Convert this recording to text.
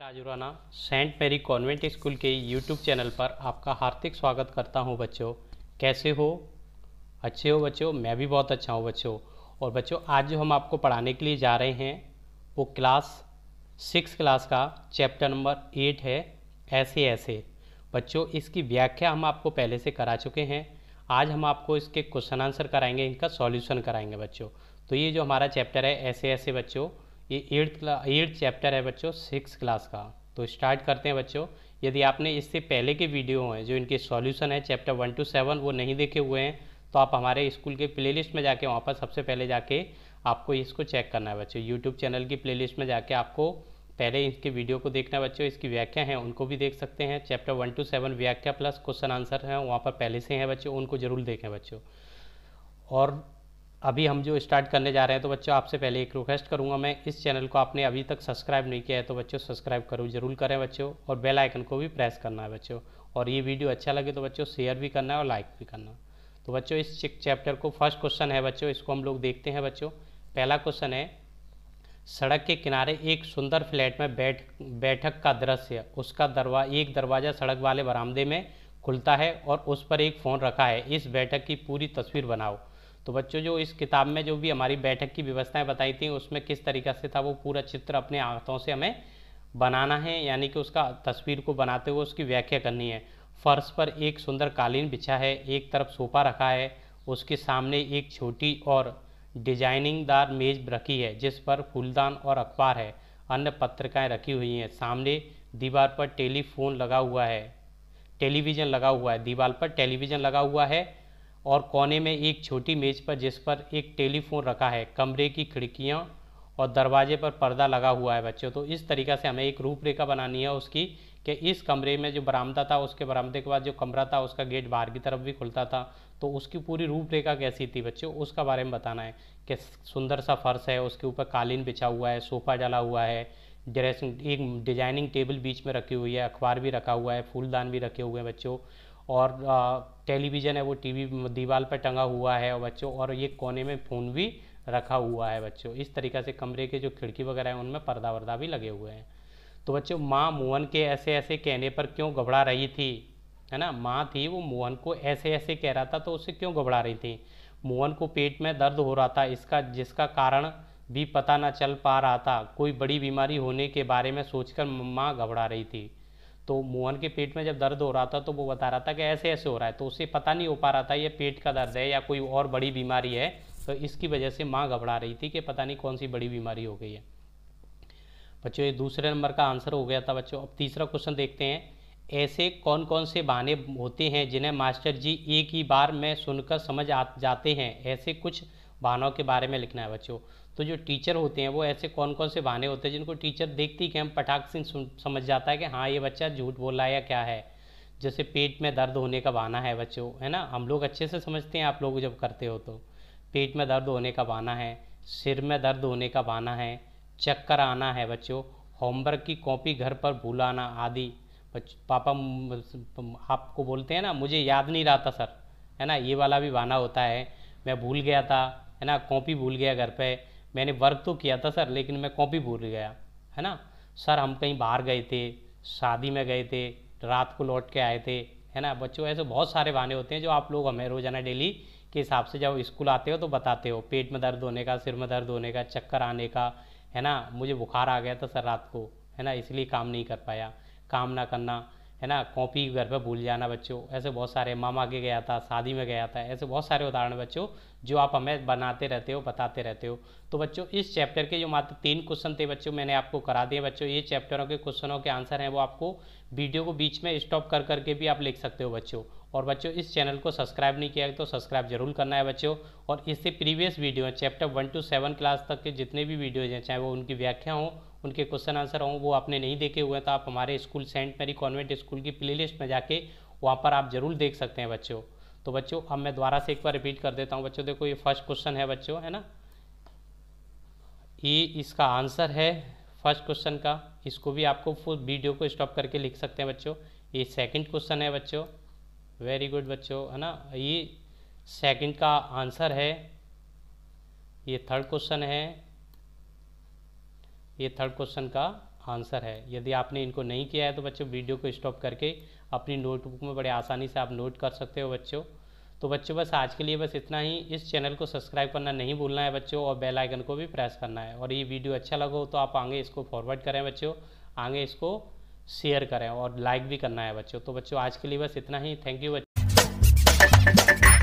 मैं Rana Saint Mary Convent School के YouTube channel पर आपका हार्दिक स्वागत करता हूं बच्चों कैसे हो अच्छे हो बच्चों मैं भी बहुत अच्छा हूं बच्चों और बच्चों आज जो हम आपको पढ़ाने के लिए जा रहे हैं वो क्लास सिक्स क्लास का चैप्टर नंबर एट है ऐसे ऐसे बच्चों इसकी व्याख्या हम आपको पहले से करा चुके हैं आज हम आपको इसके क्वेश्चन आंसर कराएंगे इनका सॉल्यूशन कराएंगे बच्चों तो ये जो हमारा चैप्टर है ऐसे ऐसे बच्चों ये एट्थ क्ला एट्थ चैप्टर है बच्चों सिक्स क्लास का तो स्टार्ट करते हैं बच्चों यदि आपने इससे पहले के वीडियो हैं जो इनके सॉल्यूशन है चैप्टर वन टू सेवन वो नहीं देखे हुए हैं तो आप हमारे स्कूल के प्लेलिस्ट में जाके वहाँ पर सबसे पहले जाके आपको इसको चेक करना है बच्चों यूट्यूब चैनल की प्लेलिस्ट में जाके आपको पहले इसके वीडियो को देखना है बच्चों इसकी व्याख्या है उनको भी देख सकते हैं चैप्टर वन टू सेवन व्याख्या प्लस क्वेश्चन आंसर हैं वहाँ पर पहले से हैं बच्चों उनको जरूर देखें बच्चों और अभी हम जो स्टार्ट करने जा रहे हैं तो बच्चों आपसे पहले एक रिक्वेस्ट करूंगा मैं इस चैनल को आपने अभी तक सब्सक्राइब नहीं किया है तो बच्चों सब्सक्राइब करो जरूर करें बच्चों और बेल आइकन को भी प्रेस करना है बच्चों और ये वीडियो अच्छा लगे तो बच्चों शेयर भी करना है और लाइक भी करना तो बच्चों इस चैप्टर को फर्स्ट क्वेश्चन है बच्चों इसको हम लोग देखते हैं बच्चों पहला क्वेश्चन है सड़क के किनारे एक सुंदर फ्लैट में बैठ बैठक का दृश्य उसका दरवा एक दरवाज़ा सड़क वाले बरामदे में खुलता है और उस पर एक फ़ोन रखा है इस बैठक की पूरी तस्वीर बनाओ तो बच्चों जो इस किताब में जो भी हमारी बैठक की व्यवस्थाएं बताई थी उसमें किस तरीका से था वो पूरा चित्र अपने हाथों से हमें बनाना है यानी कि उसका तस्वीर को बनाते हुए उसकी व्याख्या करनी है फर्श पर एक सुंदर कालीन बिछा है एक तरफ सोफा रखा है उसके सामने एक छोटी और डिजाइनिंग दार मेज रखी है जिस पर फूलदान और अखबार है अन्य पत्रिकाएं रखी हुई हैं सामने दीवार पर टेलीफोन लगा हुआ है टेलीविज़न लगा हुआ है दीवार पर टेलीविज़न लगा हुआ है और कोने में एक छोटी मेज पर जिस पर एक टेलीफोन रखा है कमरे की खिड़कियाँ और दरवाजे पर पर्दा लगा हुआ है बच्चों तो इस तरीका से हमें एक रूपरेखा बनानी है उसकी कि इस कमरे में जो बरामदा था उसके बरामदे के बाद जो कमरा था उसका गेट बाहर की तरफ भी खुलता था तो उसकी पूरी रूपरेखा कैसी थी बच्चों उसका बारे में बताना है कि सुंदर सा फर्श है उसके ऊपर कालीन बिछा हुआ है सोफ़ा डाला हुआ है ड्रेसिंग एक डिजाइनिंग टेबल बीच में रखी हुई है अखबार भी रखा हुआ है फूलदान भी रखे हुए हैं बच्चों और टेलीविज़न है वो टीवी दीवार पर टंगा हुआ है और बच्चों और ये कोने में फ़ोन भी रखा हुआ है बच्चों इस तरीके से कमरे के जो खिड़की वगैरह हैं उनमें पर्दा वर्दा भी लगे हुए हैं तो बच्चों माँ मोहन के ऐसे ऐसे कहने पर क्यों घबरा रही थी है ना माँ थी वो मोहन को ऐसे ऐसे कह रहा था तो उससे क्यों घबरा रही थी मोहन को पेट में दर्द हो रहा था इसका जिसका कारण भी पता ना चल पा रहा था कोई बड़ी बीमारी होने के बारे में सोचकर माँ घबरा रही थी तो मोहन के पेट में जब दर्द हो रहा था तो वो बता रहा था कि ऐसे ऐसे हो रहा है तो उसे पता नहीं हो पा रहा था ये पेट का दर्द है या कोई और बड़ी बीमारी है तो इसकी वजह से माँ घबरा रही थी कि पता नहीं कौन सी बड़ी बीमारी हो गई है बच्चों ये दूसरे नंबर का आंसर हो गया था बच्चों अब तीसरा क्वेश्चन देखते हैं ऐसे कौन कौन से बहाने होते हैं जिन्हें मास्टर जी एक ही बार में सुनकर समझ आ जाते हैं ऐसे कुछ बहानों के बारे में लिखना है बच्चों तो जो टीचर होते हैं वो ऐसे कौन कौन से बहाने होते हैं जिनको टीचर देखती कि हम पटाख से समझ जाता है कि हाँ ये बच्चा झूठ बोल रहा है या क्या है जैसे पेट में दर्द होने का बहाना है बच्चों है ना हम लोग अच्छे से समझते हैं आप लोग जब करते हो तो पेट में दर्द होने का बहाना है सिर में दर्द होने का बहाना है चक्कर आना है बच्चों होमवर्क की कॉपी घर पर भूल आना आदि पापा आपको बोलते हैं ना मुझे याद नहीं रहा था सर है ना ये वाला भी बहाना होता है मैं भूल गया था है ना कॉपी भूल गया घर पर मैंने वर्क तो किया था सर लेकिन मैं कॉपी भूल गया है ना सर हम कहीं बाहर गए थे शादी में गए थे रात को लौट के आए थे है ना बच्चों ऐसे बहुत सारे बहाने होते हैं जो आप लोग हमें रोजाना डेली के हिसाब से जब स्कूल आते हो तो बताते हो पेट में दर्द होने का सिर में दर्द होने का चक्कर आने का है ना मुझे बुखार आ गया था सर रात को है ना इसलिए काम नहीं कर पाया काम ना करना है ना कॉपी घर पर भूल जाना बच्चों ऐसे बहुत सारे मामा के गया था शादी में गया था ऐसे बहुत सारे उदाहरण बच्चों जो आप हमें बनाते रहते हो बताते रहते हो तो बच्चों इस चैप्टर के जो मात्र तीन क्वेश्चन थे बच्चों मैंने आपको करा दिए बच्चों ये चैप्टरों के क्वेश्चनों के आंसर हैं वो आपको वीडियो को बीच में स्टॉप कर करके भी आप लिख सकते हो बच्चों और बच्चों इस चैनल को सब्सक्राइब नहीं किया है तो सब्सक्राइब जरूर करना है बच्चों और इससे previous video chapter one two seven class तक के जितने भी वीडियोज हैं चाहे वो उनकी व्याख्या हों उनके क्वेश्चन आंसर हों वो आपने नहीं देखे हुए तो आप हमारे school Saint Mary Convent School की प्ले में जाके वहाँ पर आप जरूर देख सकते हैं बच्चों तो बच्चों अब मैं दोबारा से एक बार रिपीट कर देता हूँ बच्चों देखो ये फर्स्ट क्वेश्चन है बच्चों है ना ये इसका आंसर है फर्स्ट क्वेश्चन का इसको भी आपको फुल वीडियो को स्टॉप करके लिख सकते हैं बच्चों ये सेकंड क्वेश्चन है बच्चों वेरी गुड बच्चों है ना ये सेकंड का आंसर है ये थर्ड क्वेश्चन है ये थर्ड क्वेश्चन का आंसर है यदि आपने इनको नहीं किया है तो बच्चों वीडियो को स्टॉप करके अपनी नोटबुक में बड़े आसानी से आप नोट कर सकते हो बच्चों तो बच्चों बस आज के लिए बस इतना ही इस चैनल को सब्सक्राइब करना नहीं भूलना है बच्चों और बेल आइकन को भी प्रेस करना है और ये वीडियो अच्छा लगो तो आप आगे इसको फॉरवर्ड करें बच्चों आगे इसको शेयर करें और लाइक भी करना है बच्चों तो बच्चों आज के लिए बस इतना ही थैंक यू बच्चों